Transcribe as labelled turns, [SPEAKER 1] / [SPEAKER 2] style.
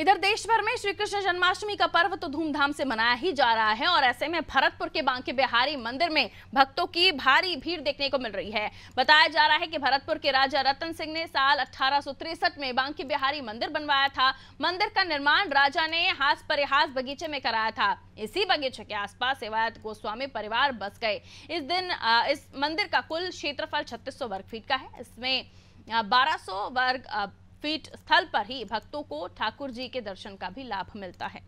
[SPEAKER 1] इधर देश भर में श्री कृष्ण जन्माष्टमी का पर्व तो धूमधाम से मनाया ही जा रहा है और ऐसे में भरतपुर के बांके बिहारी मंदिर में भक्तों की भारी भीड़ देखने को मिल रही है बताया जा रहा है कि भरतपुर के राजा रतन सिंह ने साल अठारह में बांके बिहारी मंदिर बनवाया था मंदिर का निर्माण राजा ने हाथ पर हाथ बगीचे में कराया था इसी बगीचे के आसपास सेवायत गोस्वामी परिवार बस गए इस दिन इस मंदिर का कुल क्षेत्रफल छत्तीस वर्ग फीट का है इसमें बारह वर्ग फीट स्थल पर ही भक्तों को ठाकुर जी के दर्शन का भी लाभ मिलता है